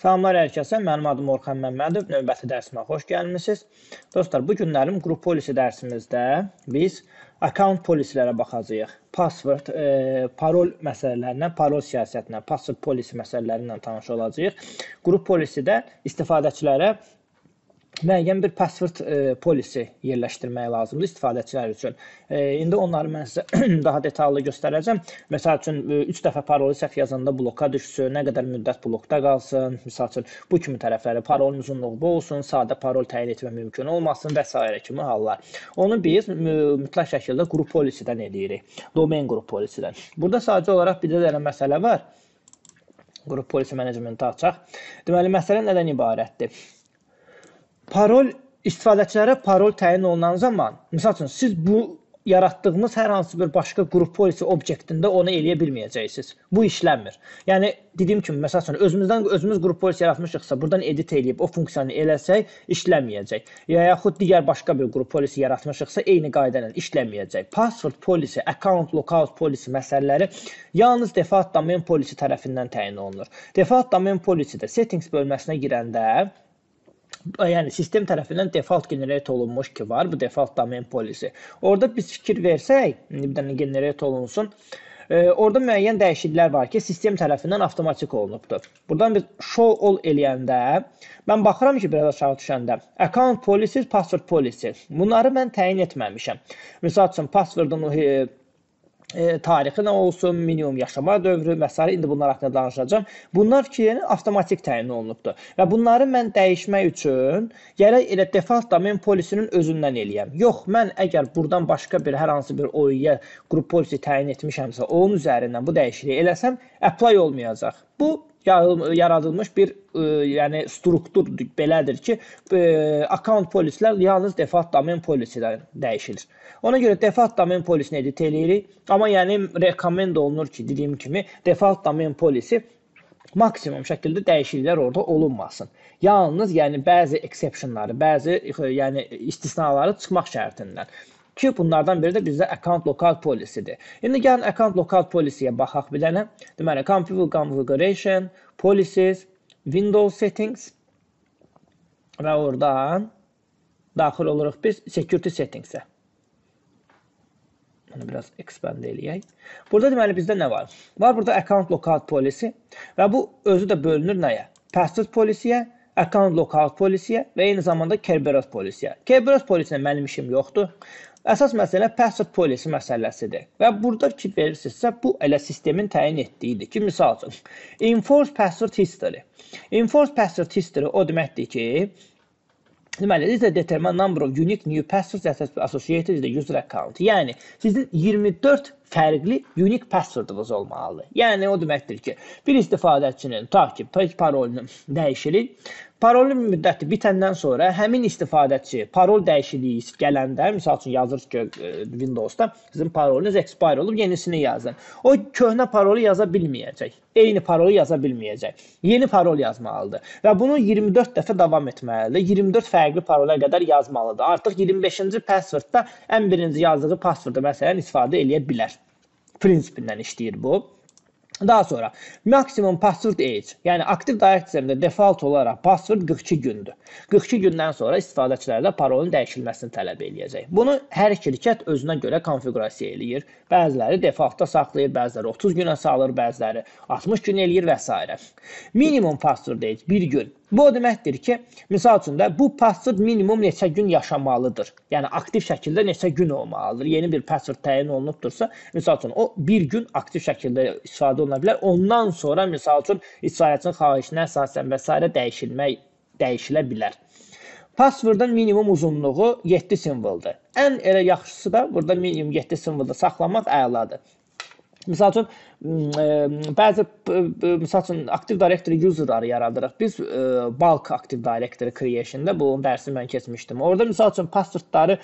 Salamlar hər kəsə. Mənim adım Orxan Məmmədov. Növbəti dərsimə xoş gəlmisiniz. Dostlar, bu günlərim qrup polisi dərsimizdə biz account polislərə baxacağıq. Password, e, parol məsələlərinə, parol siyasətinə, password polisi məsələlərinə tanış olacağıq. Qrup polisi də istifadəçilərə müəyyən bir password e, polisi yerləşdirmək lazımdır istifadəçilər üçün. E, indi onları mən sizə daha detallı göstərəcəm. Məsəl üçün 3 e, dəfə parolu səhv yazanda bloka düşsün, nə qədər müddət blokda qalsın, məsəl üçün bu kimi tərəfləri, parolun uzunluğu bu olsun, sadə parol təyin etmə mümkün olmasın və s. kimi hallar. Onu biz mütləq şəkildə qrup polisidən eləyirik. Domain qrup polisidən. Burada sadəcə olaraq bir də dənə məsələ var. Qrup polisi menecmenti açaq. Deməli məsələ nədən ibarətdir? parol istifadəçilərə parol təyin olunan zaman, məsəl üçün siz bu yaratdığınız hər hansı bir başqa qrup polisi obyektində onu eləyə bilməyəcəksiniz. Bu işlənmir. Yəni dediyim kimi, məsəl üçün özümüzdən özümüz qrup polisi yaratmışıqsa, buradan edit eləyib o funksiyanı eləsək, işlənməyəcək. Ya yaxud digər başqa bir qrup polisi yaratmışıqsa, eyni qayda ilə işlənməyəcək. Password polisi, account lockout polisi məsələləri yalnız default domain polisi tərəfindən təyin olunur. Default domain polisi də settings bölməsinə girəndə yəni sistem tərəfindən default generate olunmuş ki var bu default domain polisi. Orada biz fikir versək, bir dənə generate olunsun. Orada müəyyən dəyişikliklər var ki, sistem tərəfindən avtomatik olunubdur. Buradan bir show all eləyəndə mən baxıram ki, biraz aşağı düşəndə account policies, password policies. Bunları mən təyin etməmişəm. Məsəl üçün passwordun e, e, tarixinə olsun, minimum yaşama dövrü və s. indi bunlar haqqında danışacağam. Bunlar fikirlərin avtomatik təyin olunubdur və bunları mən dəyişmək üçün gərək elə default domain polisinin özündən eləyəm. Yox, mən əgər burdan başqa bir hər hansı bir OÜ-yə qrup polisi təyin etmişəmsə, onun üzərindən bu dəyişikliyi eləsəm, apply olmayacaq. Bu yaradılmış bir ə, yəni struktur belədir ki, ə, account polislər yalnız default domain polisindən dəyişilir. Ona görə default domain polisini edit eləyirik, amma yəni rekomend olunur ki, dediyim kimi default domain polisi maksimum şəkildə dəyişikliklər orada olunmasın. Yalnız yəni bəzi exceptionları, bəzi yəni istisnaları çıxmaq şərtindən. Ki bunlardan biri də bizdə account local policy-dir. İndi gəlin account local policy-yə baxaq bir dənə. Deməli configuration, policies, window settings və oradan daxil oluruq biz security settings-ə. Bunu biraz expand eləyək. Burada deməli bizdə nə var? Var burada account lockout policy və bu özü də bölünür nəyə? Password policy-yə, account lockout policy-yə və eyni zamanda Kerberos policy-yə. Kerberos policy-yə mənim işim yoxdur. Əsas məsələ passive policy məsələsidir. Və burada ki verirsinizsə, bu elə sistemin təyin etdiyidir ki, məsəl üçün enforce password history. Enforce password history o deməkdir ki, Deməli, is a determined number of unique new passwords that associated with the user account. Yəni sizin 24 fərqli unique passwordunuz olmalıdır. Yəni o deməkdir ki, bir istifadəçinin ta ki parolunu dəyişirik Parolun müddəti bitəndən sonra həmin istifadəçi parol dəyişikliyi gələndə, məsəl üçün yazır ki, e, Windows-da sizin parolunuz expire olub, yenisini yazın. O köhnə parolu yaza bilməyəcək. Eyni parolu yaza bilməyəcək. Yeni parol yazmalıdır və bunu 24 dəfə davam etməlidir. 24 fərqli parola qədər yazmalıdır. Artıq 25-ci passwordda ən birinci yazdığı passwordu məsələn istifadə eləyə bilər. Prinsipindən işləyir bu. Daha sonra maksimum password age, yəni aktiv dairə sistemində default olaraq password 42 gündür. 42 gündən sonra istifadəçilərlə parolun dəyişilməsini tələb eləyəcək. Bunu hər şirkət özünə görə konfiqurasiya eləyir. Bəziləri defaultda saxlayır, bəziləri 30 günə salır, bəziləri 60 gün eləyir və s. Minimum password age 1 gün. Bu o deməkdir ki, misal üçün də bu password minimum neçə gün yaşamalıdır. Yəni aktiv şəkildə neçə gün olmalıdır. Yeni bir password təyin olunubdursa, misal üçün o 1 gün aktiv şəkildə istifadə oluna bilər. Ondan sonra misal üçün istifadəçinin xahişinə əsasən və s. dəyişilmək dəyişilə bilər. Passwordun minimum uzunluğu 7 simvoldur. Ən elə yaxşısı da burada minimum 7 simvolda saxlamaq əladır. Məsəl üçün bəzi məsəl üçün Active Directory userları yaradırıq. Biz bulk Active Directory creation-da bunun dərsini mən keçmişdim. Orda məsəl üçün passwordları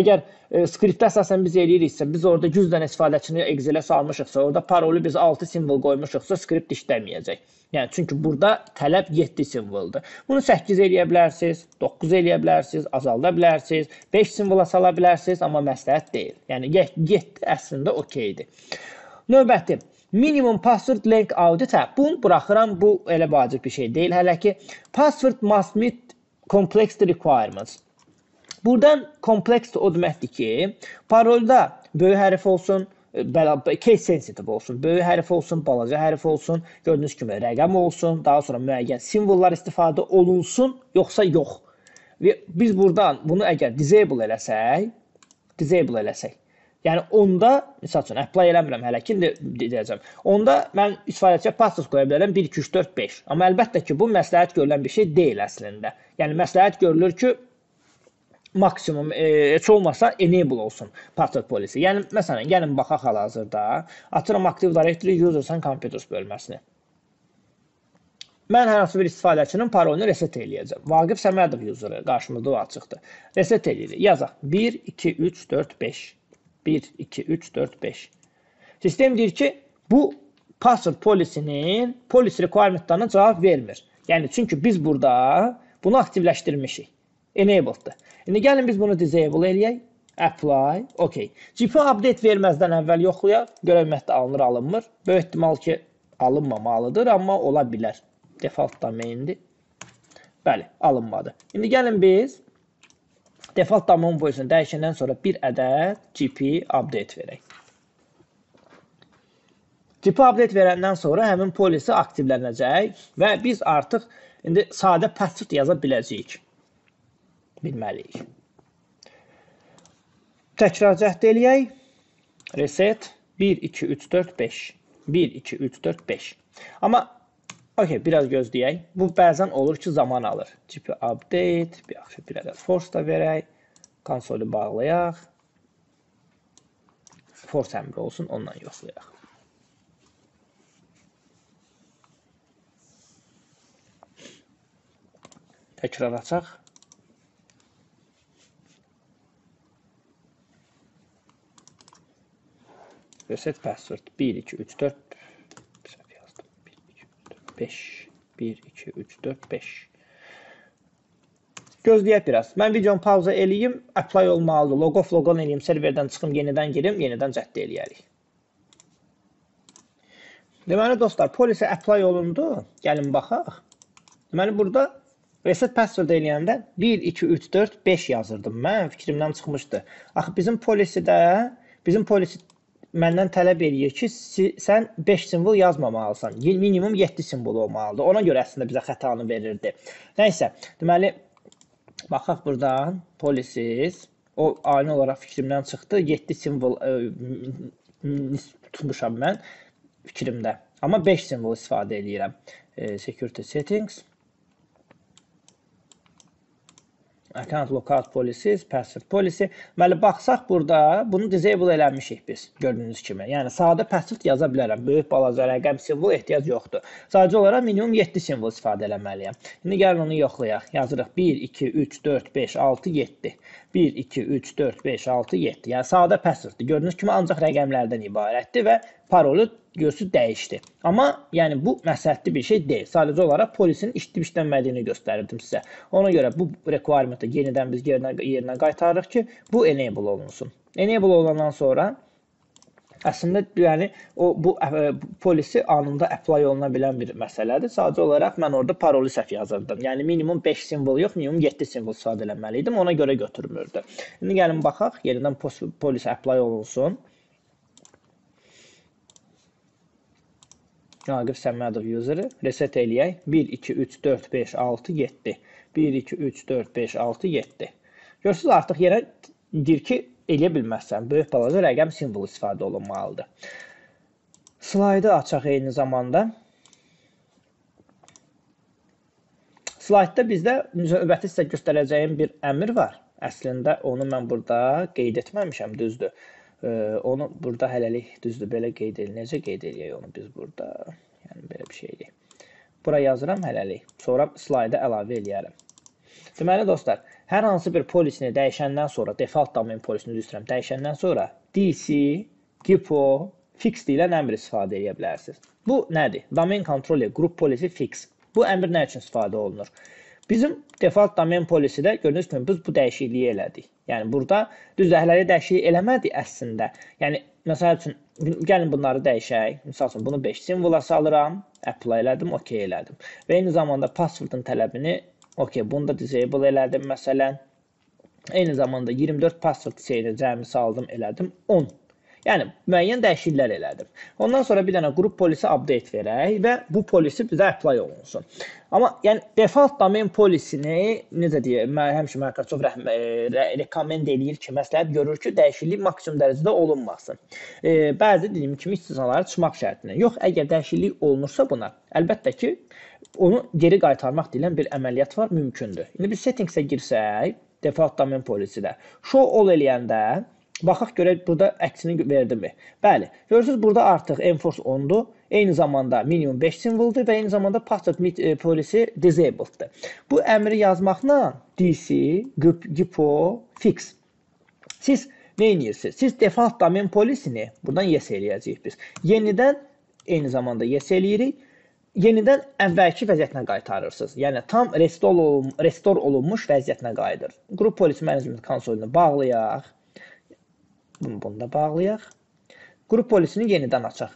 əgər skriptə əsasən biz eləyiriksə, biz orada 100 dənə istifadəçini Excel-ə salmışıqsa, orada parolu biz 6 simvol qoymuşuqsa, skript işləməyəcək. Yəni çünki burada tələb 7 simvoldur. Bunu 8 eləyə bilərsiniz, 9 eləyə bilərsiniz, azalda bilərsiniz, 5 simvola sala bilərsiniz, amma məsləhət deyil. Yəni 7 əslində okeydir. Növbəti minimum password length auditə hə, bunu buraxıram. Bu elə vacib bir şey deyil. Hələ ki password must meet complexity requirements. Buradan kompleks o deməkdir ki, parolda böyük hərf olsun, e, case sensitive olsun, böyük hərf olsun, balaca hərf olsun, gördüyünüz kimi rəqəm olsun, daha sonra müəyyən simvollar istifadə olunsun, yoxsa yox. Və biz buradan bunu əgər disable eləsək, disable eləsək, Yəni onda məsəl üçün apply hə, eləmirəm hələ ki deyəcəm. Onda mən istifadəçiyə passus qoya bilərəm 1 2 3 4 5. Amma əlbəttə ki, bu məsləhət görülən bir şey deyil əslində. Yəni məsləhət görülür ki, maksimum e, heç olmasa enable olsun password policy. Yəni məsələn, gəlin baxaq hal-hazırda. Açıram Active Directory Users and Computers bölməsini. Mən hər hansı bir istifadəçinin parolunu reset eləyəcəm. Vaqif Səmədov userı qarşımızda o açıqdır. Reset eləyirik. Yazaq 1 2 3 4 5. 1, 2, 3, 4, 5. Sistem deyir ki, bu password polisinin polis requirementlarına cavab vermir. Yəni, çünki biz burada bunu aktivləşdirmişik. Enabled'dır. İndi gəlin biz bunu disable eləyək. Apply, OK. GP update verməzdən əvvəl yoxlayaq. Görək ümumiyyətlə alınır, alınmır. Böyük ehtimal ki, alınmamalıdır, amma ola bilər. Default domaindir. Bəli, alınmadı. İndi gəlin biz Default damoun boyusun dəyişəndən sonra bir ədəd GP update verək. GP update verəndən sonra həmin polisi aktivlənəcək və biz artıq indi sadə password yaza biləcəyik. Bilməliyik. Təkrar cəhd eləyək. Reset 1 2 3 4 5 1 2 3 4 5. Amma Okey, biraz gözləyək. Bu bəzən olur ki, zaman alır. Tipi update, bir yaxşı bir ədəd force da verək. Konsolu bağlayaq. Force əmri olsun, ondan yoxlayaq. Təkrar açaq. Reset password 1, 2, 3, 4 5. 1, 2, 3, 4, 5. Gözləyək biraz. Mən videonu pauza eləyim, apply olmalıdır. Log off, log on eləyim, serverdən çıxım, yenidən girim, yenidən cəddə eləyərik. Deməli dostlar, polisə apply olundu. Gəlin baxaq. Deməli burada reset password eləyəndə 1 2 3 4 5 yazırdım. Mən fikrimdən çıxmışdı. Axı bizim polisidə bizim polisi məndən tələb eləyir ki, sən 5 simvol yazmamalısan. Minimum 7 simvol olmalıdır. Ona görə əslində bizə xətanı verirdi. Nəysə, deməli baxaq burdan policies o ani olaraq fikrimdən çıxdı. 7 simvol ə, e, tutmuşam mən fikrimdə. Amma 5 simvol istifadə eləyirəm. E, security settings account lookout policies, passive policy. Məli baxsaq burada bunu disable eləmişik biz gördüyünüz kimi. Yəni sadə passive yaza bilərəm. Böyük balaca rəqəm simvol ehtiyac yoxdur. Sadəcə olaraq minimum 7 simvol istifadə eləməliyəm. İndi gəlin onu yoxlayaq. Yazırıq 1 2 3 4 5 6 7. 1, 2, 3, 4, 5, 6, 7. Yəni sadə passworddir. Gördüyünüz kimi ancaq rəqəmlərdən ibarətdir və parolu görsüz dəyişdi. Amma yəni bu məsləhətli bir şey deyil. Sadəcə olaraq polisin işləyib işlənmədiyini göstərirdim sizə. Ona görə bu requirement-ı yenidən biz yerinə, yerinə qaytarırıq ki, bu enable olunsun. Enable olandan sonra Əslində yəni o bu ə, polisi anında apply oluna bilən bir məsələdir. Sadəcə olaraq mən orada parolu səhv yazırdım. Yəni minimum 5 simvol yox, minimum 7 simvol sadələnməli idim. Ona görə götürmürdü. İndi gəlin baxaq, yenidən polis apply olunsun. Naqif Səmmədov user-ı reset eləyək. 1 2 3 4 5 6 7. 1 2 3 4 5 6 7. Görürsüz artıq yerə deyir ki, eləyə bilməzsən, böyük balaca rəqəm simvolu istifadə olunmalıdır. Slaydı açaq eyni zamanda. Slaydda bizdə növbəti sizə göstərəcəyim bir əmr var. Əslində onu mən burada qeyd etməmişəm, düzdür. Onu burada hələlik düzdür, belə qeyd edin. Necə qeyd edək onu biz burada? Yəni, belə bir şeydir. Bura yazıram hələlik, sonra slayda əlavə eləyərəm. Deməli dostlar, hər hansı bir polisini dəyişəndən sonra, default domain polisini üzrəm dəyişəndən sonra DC, GIPO, fix deyilən əmr istifadə edə bilərsiniz. Bu nədir? Domain kontroli, qrup polisi fix. Bu əmr nə üçün istifadə olunur? Bizim default domain polisi də gördüyünüz kimi biz bu dəyişikliyi elədik. Yəni burada düz əhləri dəyişiklik eləmədik əslində. Yəni məsəl üçün gəlin bunları dəyişək. Məsəl üçün bunu 5 simvola salıram, apply elədim, OK elədim. Və eyni zamanda passwordun tələbini Okey, bunu da disable elədim məsələn. Eyni zamanda 24 password seyirəcəyimi saldım, elədim 10. Yəni müəyyən dəyişikliklər elədir. Ondan sonra bir dənə qrup polisi update verək və bu polisi bizə apply olunsun. Amma yəni default domain polisini necə deyim, mən həmişə Microsoft rəhmə, e, rə, rekomend eləyir ki, məsləhət görür ki, dəyişiklik maksimum dərəcədə olunmasın. E, bəzi dediyim kimi istisnaları çıxmaq şərtinə. Yox, əgər dəyişiklik olunursa buna, əlbəttə ki, onu geri qaytarmaq deyilən bir əməliyyat var, mümkündür. İndi biz settingsə girsək, default domain polisi də show all eləyəndə Baxaq görək burada əksini verdimi? Bəli, görürsüz burada artıq enforce 10-dur. Eyni zamanda minimum 5 simvoldur və eyni zamanda password e, polisi disabled'dır. Bu əmri yazmaqla DC, GIPO, fix. Siz nə edirsiniz? Siz default domain polisini buradan yes eləyəcəyik biz. Yenidən eyni zamanda yes eləyirik yenidən əvvəlki vəziyyətinə qaytarırsınız. Yəni tam restore olun, restore olunmuş vəziyyətinə qayıdır. Qrup polis menecment konsolunu bağlayaq. Bunu bunu da bağlayaq. Qrup polisini yenidən açaq.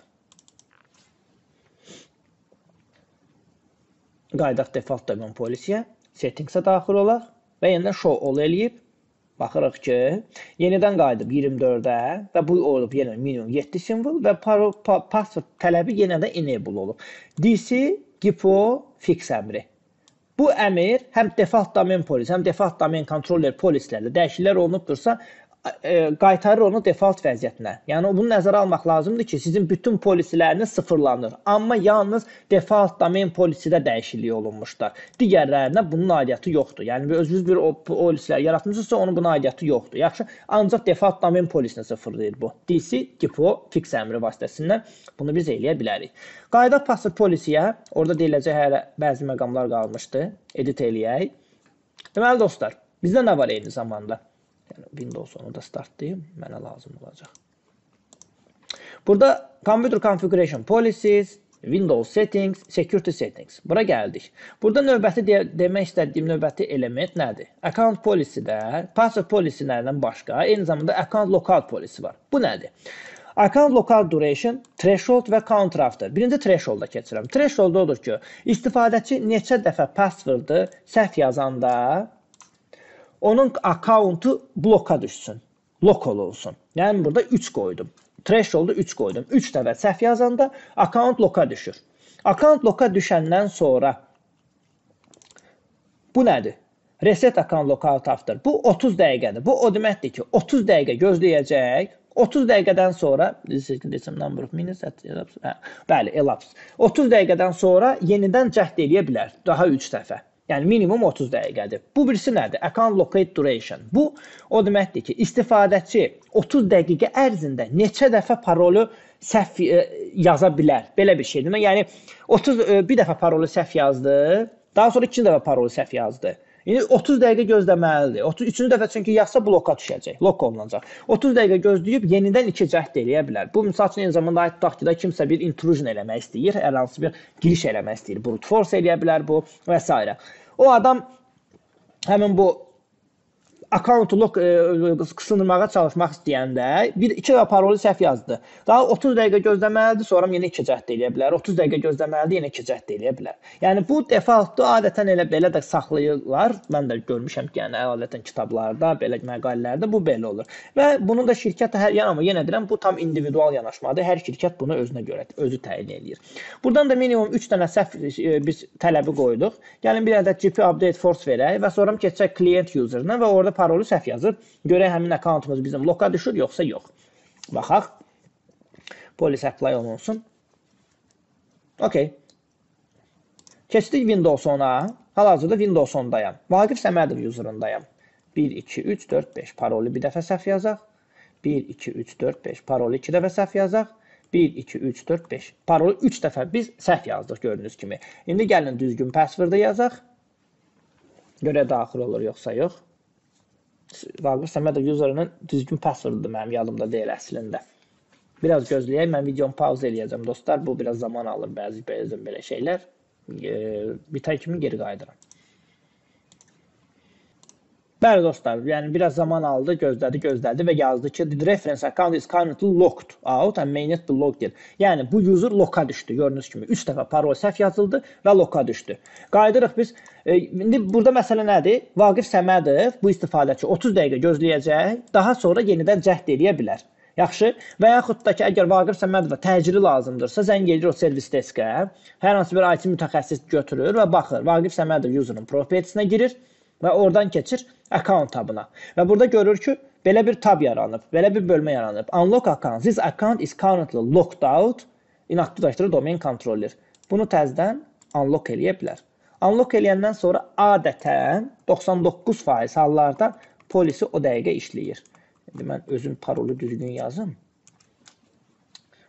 Qaydaq default domain polisiyə. Settingsə daxil olaq və yenidən show all eləyib. Baxırıq ki, yenidən qayıdıb 24-ə və bu olub yenə minimum 7 simvol və password tələbi yenə də enable olub. DC Gipo fix əmri. Bu əmir həm default domain polis, həm default domain controller polislərlə dəyişikliklər olunubdursa, e, qaytarır onu default vəziyyətinə. Yəni bunu nəzərə almaq lazımdır ki, sizin bütün polisiləriniz sıfırlanır. Amma yalnız default domain polisidə dəyişiklik olunmuşdur. Digərlərinə bunun aidiyyəti yoxdur. Yəni özünüz bir polislər yaratmısınızsa, onun buna aidiyyəti yoxdur. Yaxşı, ancaq default domain polisini sıfırlayır bu. DC tipo fix əmri vasitəsilə bunu biz eləyə bilərik. Qayıdaq passiv polisiyə. Orada deyiləcək hələ bəzi məqamlar qalmışdı. Edit eləyək. Deməli dostlar, bizdə nə var eyni zamanda? Yəni Windows onu da startlayım, mənə lazım olacaq. Burada Computer Configuration Policies, Windows Settings, Security Settings. Bura gəldik. Burada növbəti de demək istədiyim növbəti element nədir? Account Policy-də, Password Policy-lərdən başqa eyni zamanda Account Local Policy var. Bu nədir? Account Local Duration, Threshold və Counterafter. Birinci Threshold-da keçirəm. Threshold odur ki, istifadəçi neçə dəfə password-ı səhv yazanda onun accountu bloka düşsün. Lokal olsun. Yani burada 3 koydum. Threshold'u 3 koydum. 3 dəfə səhv yazanda account loka düşür. Account loka düşəndən sonra bu nədir? Reset account lockout after. Bu 30 dəqiqədir. Bu o deməkdir ki, 30 dəqiqə gözləyəcək. 30 dəqiqədən sonra desem number of minutes at elapse. Hə, bəli, elapse. 30 dəqiqədən sonra yenidən cəhd eləyə bilər. Daha 3 dəfə. Yəni minimum 30 dəqiqədir. Bu birisi nədir? Account locate duration. Bu o deməkdir ki, istifadəçi 30 dəqiqə ərzində neçə dəfə parolu səhv e, yaza bilər. Belə bir şeydir. Yəni 30 e, bir dəfə parolu səhv yazdı, Daha sonra ikinci dəfə parolu səhv yazdı. İndi 30 dəqiqə gözləməlidir. 33-cü dəfə çünki yazsa bloka düşəcək, lok olunacaq. 30 dəqiqə gözləyib yenidən iki cəhd eləyə bilər. Bu məsəl üçün eyni zamanda ayət tutaq ki, da kimsə bir intrusion eləmək istəyir, hər hansı bir giriş eləmək istəyir, brute force eləyə bilər bu və s. O adam həmin bu akkauntluluq e, sınırmağa çalışmaq istəyəndə bir 2 dəfə parolu səhv yazdı. Daha 30 dəqiqə gözləməlidir, sonra yenə iki cəhd eləyə bilər. 30 dəqiqə gözləməlidir, yenə iki cəhd eləyə bilər. Yəni bu defaultda adətən elə belə də saxlayırlar. Mən də görmüşəm ki, yəni adətən kitablarda, belə məqalələrdə bu belə olur. Və bunu da şirkət hər yəni amma yenə deyirəm, bu tam individual yanaşmadır. Hər şirkət bunu özünə görə özü təyin eləyir. Burdan da minimum 3 dənə səhv e, biz tələbi qoyduq. Gəlin bir ədəd GP update force verək və sonra keçək client userına və orada parolu səhv yazır. Görək həmin akkauntumuz bizim loka düşür, yoxsa yox. Baxaq. Policy apply olunsun. Okey. Keçdik Windows 10-a. Hal-hazırda Windows 10-dayam. Vaqif Səmədov userındayam. 1, 2, 3, 4, 5 parolu bir dəfə səhv yazaq. 1, 2, 3, 4, 5 parolu 2 dəfə səhv yazaq. 1, 2, 3, 4, 5 parolu 3 dəfə biz səhv yazdıq gördüyünüz kimi. İndi gəlin düzgün password yazaq. Görə daxil olur yoxsa yox. Vaqif Səmədov userının düzgün passwordudur mənim yadımda deyil əslində. Biraz gözləyək, mən videomu pauza eləyəcəm dostlar. Bu biraz zaman alır bəzi bəzən belə şeylər. E, bitər kimi geri qayıdıram. Bəli dostlar, yəni biraz zaman aldı, gözlədi, gözlədi və yazdı ki, the reference account is currently locked out and may not be logged in. Yəni bu user loka düşdü. Gördüyünüz kimi 3 dəfə parol səhv yazıldı və loka düşdü. Qayıdırıq biz. E, indi burada məsələ nədir? Vaqif Səmədov bu istifadəçi 30 dəqiqə gözləyəcək, daha sonra yenidən cəhd eləyə bilər. Yaxşı. Və yaxud da ki, əgər Vaqif Səmədova təcili lazımdırsa, zəng edir o servis deskə, hər hansı bir IT mütəxəssis götürür və baxır. Vaqif Səmədov user'ın propertiesinə girir və oradan keçir account tabına. Və burada görür ki, belə bir tab yaranıb, belə bir bölmə yaranıb. Unlock account. This account is currently locked out in aktivlaşdırı domain controller. Bunu təzədən unlock eləyə bilər. Unlock eləyəndən sonra adətən 99% hallarda polisi o dəqiqə işləyir. İndi mən özüm parolu düzgün yazım.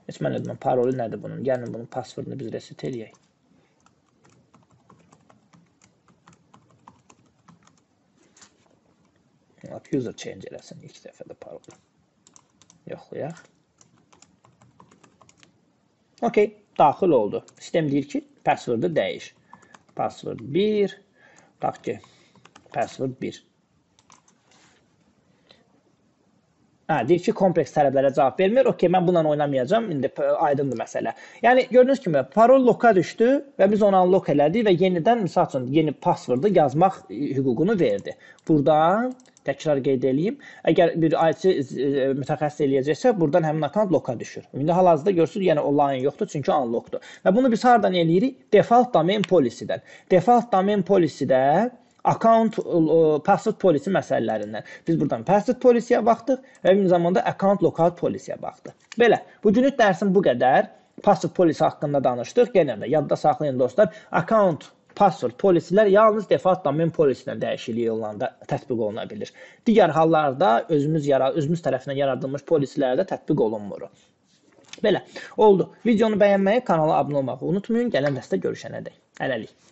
Heç mən dedim, parolu nədir bunun? Gəlin bunun passwordunu biz reset eləyək. format user change eləsin ilk dəfə də parolu. Yoxlayaq. Okey, daxil oldu. Sistem deyir ki, passwordu dəyiş. Password 1, tutaq ki, password 1. Hə, deyir ki, kompleks tələblərə cavab vermir. OK, mən bununla oynamayacağam. İndi e, aydındır məsələ. Yəni gördüyünüz kimi parol loka düşdü və biz onu unlock elədik və yenidən məsəl üçün yeni passwordu yazmaq hüququnu verdi. Burdan təkrar qeyd eləyim. Əgər bir IT e, e, mütəxəssis eləyəcəksə, burdan həmin akaunt loka düşür. İndi hal-hazırda görürsüz, yəni o layın yoxdur, çünki unlockdur. Və bunu biz hardan eləyirik? Default domain policy-dən. Default domain policy-də account password policy məsələlərindən. Biz buradan password polisiyə baxdıq və eyni zamanda account lockout polisiyə baxdıq. Belə, bu günlük dərsim bu qədər. Password polisi haqqında danışdıq. Yenə də yadda saxlayın dostlar, account password polislər yalnız default domain polisinə dəyişiklik yollananda tətbiq oluna bilir. Digər hallarda özümüz yara özümüz tərəfindən yaradılmış polislərdə tətbiq olunmur. Belə oldu. Videonu bəyənməyi, kanala abunə olmağı unutmayın. Gələn dəstə görüşənədək. Hələlik.